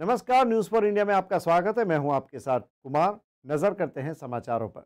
नमस्कार news for India में आपका स्वागत है मैं हूं आपके साथ कुमार नजर करते हैं समाचारों पर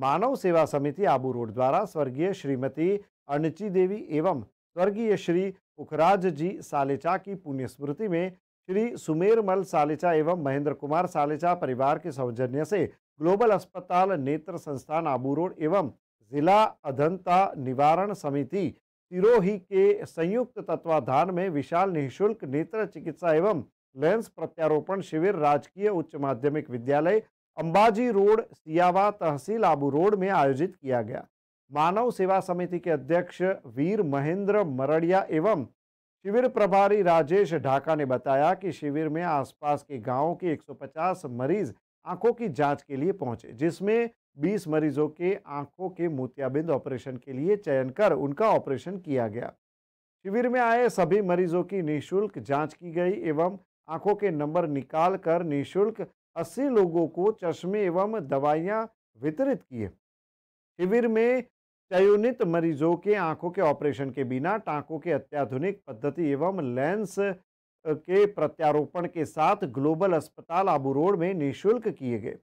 मानव सेवा समिति आबू रोड द्वारा स्वर्गीय श्रीमती अर्णची देवी एवं स्वर्गीय श्री पुखराज जी सालेचा की पुण्य स्मृति में श्री सुमेरमल सालेचा एवं महेंद्र कुमार सालेचा परिवार के सौजन्य से ग्लोबल अस्पताल नेत्र संस्थान आबू रोड एवं जिला अधंता निवारण समिति सिरोही के संयुक्त तत्वाधान में विशाल निःशुल्क नेत्र चिकित्सा एवं लेंस प्रत्यारोपण शिविर राजकीय उच्च माध्यमिक विद्यालय अंबाजी रोड सियावा तहसील आबू रोड में आयोजित किया गया मानव सेवा समिति के अध्यक्ष वीर महेंद्र मरड़िया एवं शिविर प्रभारी राजेश ढाका ने बताया कि शिविर में आसपास के गांवों के 150 मरीज आंखों की जांच के लिए पहुंचे जिसमें 20 मरीजों के आंखों के मोतियाबिंद ऑपरेशन के लिए चयन कर उनका ऑपरेशन किया गया शिविर में आए सभी मरीजों की निःशुल्क जांच की गई एवं आंखों के नंबर निकाल कर निःशुल्क अस्सी लोगों को चश्मे एवं दवाइयां वितरित किए शिविर में चयनित मरीजों के आंखों के ऑपरेशन के बिना टांकों के अत्याधुनिक पद्धति एवं लेंस के प्रत्यारोपण के साथ ग्लोबल अस्पताल आबू रोड में निःशुल्क किए गए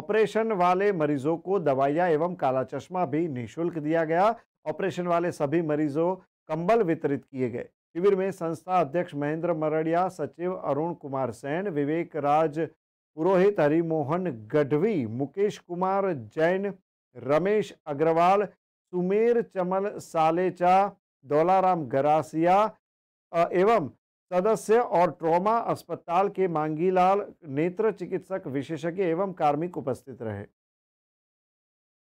ऑपरेशन वाले मरीजों को दवाइयाँ एवं काला चश्मा भी निःशुल्क दिया गया ऑपरेशन वाले सभी मरीजों कंबल वितरित किए गए शिविर में संस्था अध्यक्ष महेंद्र मरड़िया सचिव अरुण कुमार सैन विवेक राज पुरोहित हरिमोहन गढ़वी मुकेश कुमार जैन रमेश अग्रवाल सुमेर चमल सालेचा दौलाराम गरासिया एवं सदस्य और ट्रॉमा अस्पताल के मांगीलाल नेत्र चिकित्सक विशेषज्ञ एवं कार्मिक उपस्थित रहे